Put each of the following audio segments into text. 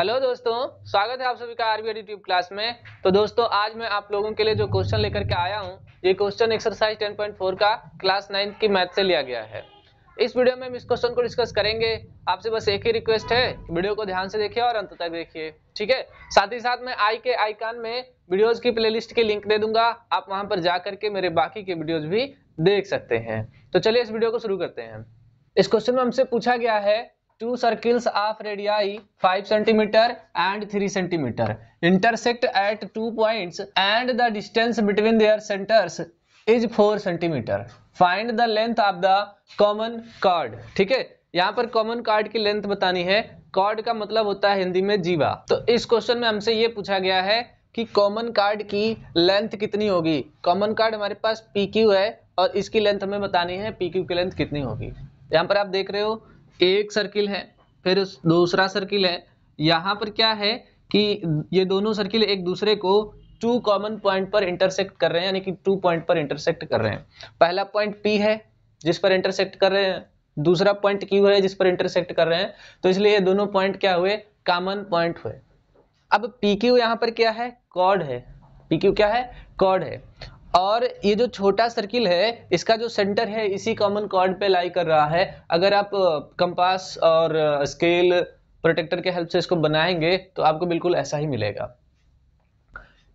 hello दोस्तों स्वागत है आप सभी का आरबीआई यूट्यूब क्लास में तो दोस्तों आज मैं आप लोगों के लिए जो क्वेश्चन लेकर के आया हूँ ये क्वेश्चन एक्सरसाइज 10.4 का क्लास नाइन्थ की मैथ से लिया गया है इस वीडियो में हम इस क्वेश्चन को डिस्कस करेंगे आपसे बस एक ही रिक्वेस्ट है वीडियो को ध्यान से देखिए और अंत तक देखिए ठीक है साथ ही साथ मैं आई के आईकान में वीडियोज की प्ले की लिंक दे दूंगा आप वहां पर जा करके मेरे बाकी के वीडियोज भी देख सकते हैं तो चलिए इस वीडियो को शुरू करते हैं इस क्वेश्चन में हमसे पूछा गया है two circles of radii five centimetre and three centimetre intersect at two points and the distance between their centres is four centimetre find the length of the common chord ठीक है यहाँ पर कॉमन कार्ड की length बतानी है card का मतलब होता है हिंदी में जीवा तो इस क्वेश्चन में हमसे ये पूछा गया है कि कॉमन कार्ड की लेंथ कितनी होगी कॉमन कार्ड हमारे पास पी क्यू है और इसकी लेंथ हमें बतानी है पी क्यू की लेंथ कितनी होगी यहाँ पर आप देख रहे हो एक सर्किल है फिर दूसरा सर्किल है यहाँ पर क्या है कि ये दोनों सर्किल एक दूसरे को टू कॉमन पॉइंट पर इंटरसेक्ट कर रहे हैं यानी कि टू पॉइंट पर इंटरसेक्ट कर रहे हैं पहला पॉइंट पी है जिस पर इंटरसेक्ट कर रहे हैं दूसरा पॉइंट क्यू है जिस पर इंटरसेक्ट कर रहे हैं तो इसलिए ये दोनों पॉइंट क्या हुए कॉमन पॉइंट हुए अब पी क्यू यहाँ पर क्या है कॉर्ड है पी क्यू क्या है कॉर्ड है और ये जो छोटा सर्किल है इसका जो सेंटर है इसी कॉमन कॉर्ड पे लाई कर रहा है अगर आप कंपास और स्केल प्रोटेक्टर के हेल्प से इसको बनाएंगे तो आपको बिल्कुल ऐसा ही मिलेगा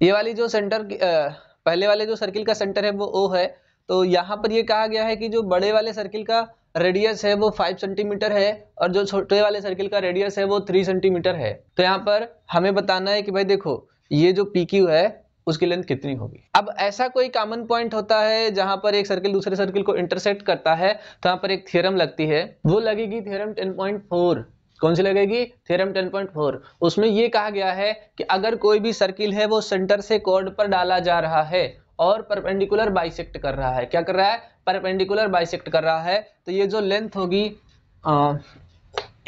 ये वाली जो सेंटर पहले वाले जो सर्किल का सेंटर है वो ओ है तो यहाँ पर ये कहा गया है कि जो बड़े वाले सर्किल का रेडियस है वो फाइव सेंटीमीटर है और जो छोटे वाले सर्किल का रेडियस है वो थ्री सेंटीमीटर है तो यहाँ पर हमें बताना है कि भाई देखो ये जो पी है उसकी लेंथ कितनी होगी अब ऐसा कोई कॉमन पॉइंट होता है जहां पर एक सर्किल दूसरे सर्किल को इंटरसेक्ट करता है तो पर एक थ्योरम लगती है वो लगेगी थ्योरम 10.4 कौन सी लगेगी थ्योरम 10.4 उसमें ये कहा गया है कि अगर कोई भी सर्किल है वो सेंटर से कॉर्ड पर डाला जा रहा है और परपेंडिकुलर बाइसेक्ट कर रहा है क्या कर रहा है परपेंडिकुलर बाइसेक्ट कर रहा है तो ये जो लेंथ होगी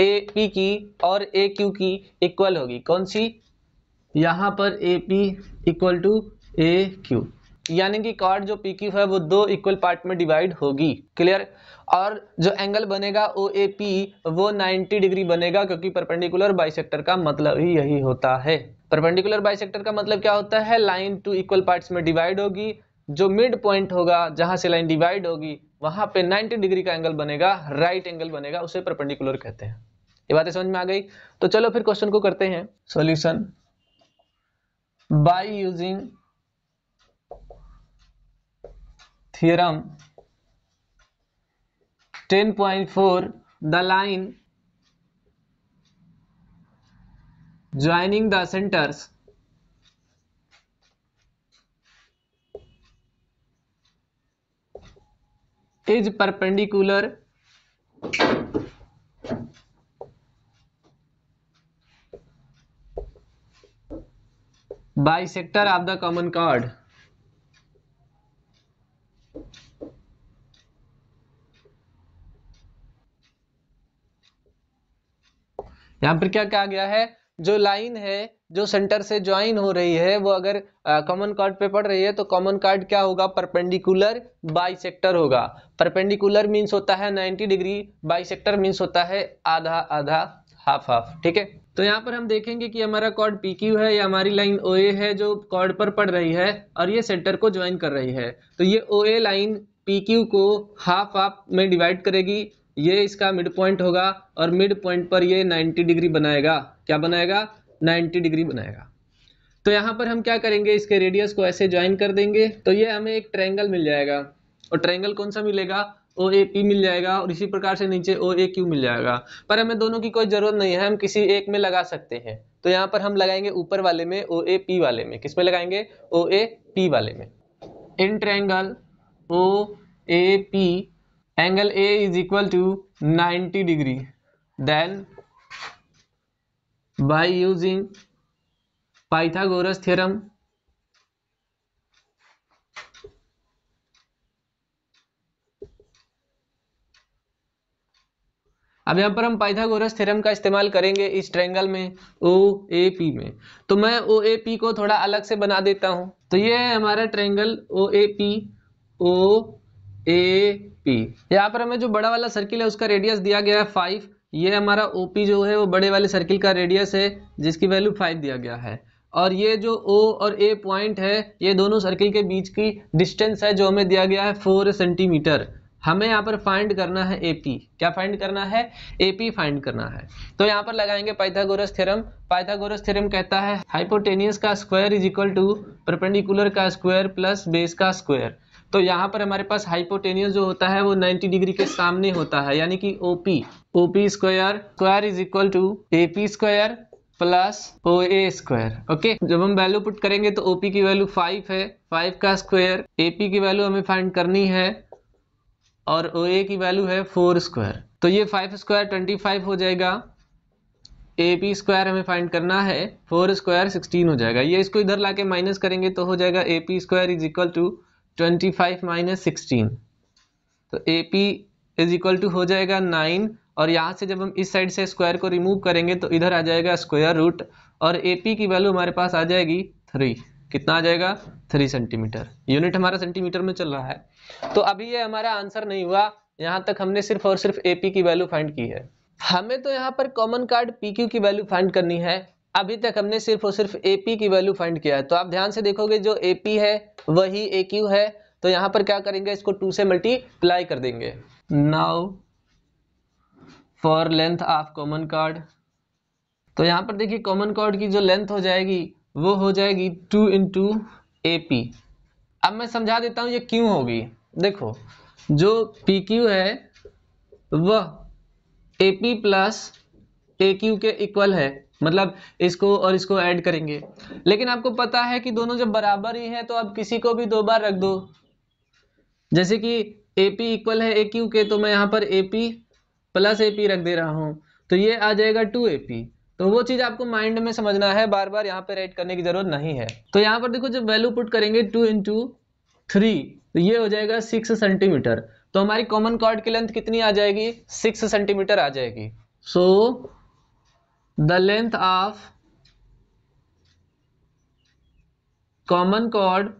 ए पी की और ए क्यू की इक्वल होगी कौन सी यहाँ पर A P equal to A Q यानी कि कार्ड जो पी क्यू है वो दो इक्वल पार्ट में डिवाइड होगी क्लियर और जो एंगल बनेगा ओ ए पी वो 90 डिग्री बनेगा क्योंकि परपेंडिकुलर बाइसेक्टर का मतलब ही यही होता है परपेंडिकुलर बाइसेक्टर का मतलब क्या होता है लाइन टू इक्वल पार्ट्स में डिवाइड होगी जो मिड पॉइंट होगा जहां से लाइन डिवाइड होगी वहां पे 90 डिग्री का एंगल बनेगा राइट एंगल बनेगा उसे परपेंडिकुलर कहते हैं ये बातें समझ में आ गई तो चलो फिर क्वेश्चन को करते हैं solution by using theorem 10.4 the line joining the centers is perpendicular bisector of the common chord यहां पर क्या कहा गया है जो लाइन है जो सेंटर से ज्वाइन हो रही है वो अगर कॉमन कार्ड पे पड़ रही है तो कॉमन कार्ड क्या होगा परपेंडिकुलर सेक्टर होगा परपेंडिकुलर मींस होता है 90 डिग्री बाई सेक्टर मीन्स होता है आधा आधा हाफ हाफ ठीक है तो यहाँ पर हम देखेंगे कि हमारा कॉर्ड पी क्यू है या हमारी लाइन ओ ए है जो कॉर्ड पर पड़ रही है और ये सेंटर को ज्वाइन कर रही है तो ये O A line P Q को हाफ हाफ में डिवाइड करेगी ये इसका मिड पॉइंट होगा और मिड पॉइंट पर ये 90 डिग्री बनाएगा क्या बनाएगा 90 डिग्री बनाएगा तो यहाँ पर हम क्या करेंगे इसके रेडियस को ऐसे ज्वाइन कर देंगे तो ये हमें एक ट्रायंगल मिल जाएगा और ट्रायंगल कौन सा मिलेगा ओ ए पी मिल जाएगा और इसी प्रकार से नीचे ओ ए क्यू मिल जाएगा पर हमें दोनों की कोई ज़रूरत नहीं है हम किसी एक में लगा सकते हैं तो यहाँ पर हम लगाएंगे ऊपर वाले में ओ ए पी वाले में किस में लगाएंगे ओ ए पी वाले में in triangle O A P angle A is equal to 90 degree then by using Pythagoras theorem अब यहाँ पर हम पाइथागोरस थ्योरम का इस्तेमाल करेंगे इस ट्रेंगल में ओ ए पी में तो मैं ओ ए पी को थोड़ा अलग से बना देता हूँ तो ये है हमारा triangle O A P O A P यहाँ पर हमें जो बड़ा वाला सर्किल है उसका रेडियस दिया गया है फाइव ये हमारा ओ पी जो है वो बड़े वाले सर्किल का रेडियस है जिसकी वैल्यू फाइव दिया गया है और ये जो ओ और ए पॉइंट है ये दोनों सर्किल के बीच की डिस्टेंस है जो हमें दिया गया है फोर सेंटीमीटर हमें यहाँ पर फाइंड करना है एपी क्या फाइंड करना है एपी फाइंड करना है तो यहाँ पर लगाएंगे पाइथागोरस थ्योरम पाइथागोरस थ्योरम कहता है हाइपोटेनियस का square is equal to perpendicular का स्क्वायर प्लस बेस का स्क्वायर तो यहाँ पर हमारे पास हाइपोटेनियस जो होता है वो 90 डिग्री के सामने होता है यानी कि OP OP square square is equal to AP square plus O A square okay जब हम वैल्यू पुट करेंगे तो ओपी की वैल्यू फाइव है फाइव का स्क्वायर एपी की वैल्यू हमें फाइंड करनी है और ओ ए की वैल्यू है फोर स्क्वायर तो ये फाइव स्क्वायर ट्वेंटी फाइव हो जाएगा ए पी स्क्वायर हमें फाइंड करना है फोर स्क्वायर सिक्सटीन हो जाएगा ये इसको इधर लाके माइनस करेंगे तो हो जाएगा A P square is equal to twenty five minus sixteen तो A P is equal to हो जाएगा नाइन और यहाँ से जब हम इस साइड से स्क्वायर को रिमूव करेंगे तो इधर आ जाएगा स्क्वायर रूट और ए पी की वैल्यू हमारे पास आ जाएगी थ्री कितना आ जाएगा थ्री सेंटीमीटर यूनिट हमारा सेंटीमीटर में चल रहा है तो अभी ये हमारा आंसर नहीं हुआ यहाँ तक हमने सिर्फ और सिर्फ एपी की वैल्यू फाइंड की है हमें तो यहाँ पर कॉमन कार्ड पी क्यू की वैल्यू फाइंड करनी है अभी तक हमने सिर्फ और सिर्फ ए की वैल्यू फाइंड किया है तो आप ध्यान से देखोगे जो एपी है वही ए क्यू है तो यहाँ पर क्या करेंगे इसको टू से मल्टीप्लाई कर देंगे now for length of common chord तो यहाँ पर देखिए कॉमन कार्ड की जो लेंथ हो जाएगी वो हो जाएगी टू इंटू ए पी अब मैं समझा देता हूँ ये क्यों होगी देखो जो पी क्यू है वह A P plus A Q के इक्वल है मतलब इसको और इसको ऐड करेंगे लेकिन आपको पता है कि दोनों जब बराबर ही है तो आप किसी को भी दो बार रख दो जैसे कि ए पी इक्वल है ए क्यू के तो मैं यहाँ पर A P plus A P रख दे रहा हूँ तो ये आ जाएगा टू ए पी तो वो चीज आपको माइंड में समझना है बार बार यहाँ पे राइट करने की जरूरत नहीं है तो यहाँ पर देखो जब वैल्यू पुट करेंगे टू इंटू थ्री तो ये हो जाएगा सिक्स सेंटीमीटर तो हमारी कॉमन कॉर्ड की लेंथ कितनी आ जाएगी सिक्स सेंटीमीटर आ जाएगी so the length of common chord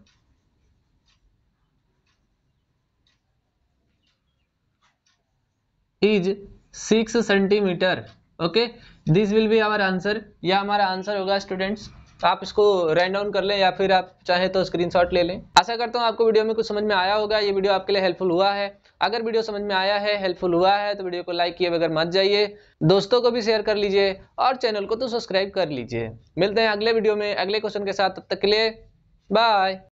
is six centimetre okay this will be our answer यह हमारा आंसर होगा स्टूडेंट्स आप इसको राइट डाउन कर लें या फिर आप चाहे तो स्क्रीनशॉट ले लें आशा करता हूँ आपको वीडियो में कुछ समझ में आया होगा ये वीडियो आपके लिए हेल्पफुल हुआ है अगर वीडियो समझ में आया है हेल्पफुल हुआ है तो वीडियो को लाइक किए बगैर मत जाइए दोस्तों को भी शेयर कर लीजिए और चैनल को तो सब्सक्राइब कर लीजिए मिलते हैं अगले वीडियो में अगले क्वेश्चन के साथ तब तक के लिए बाय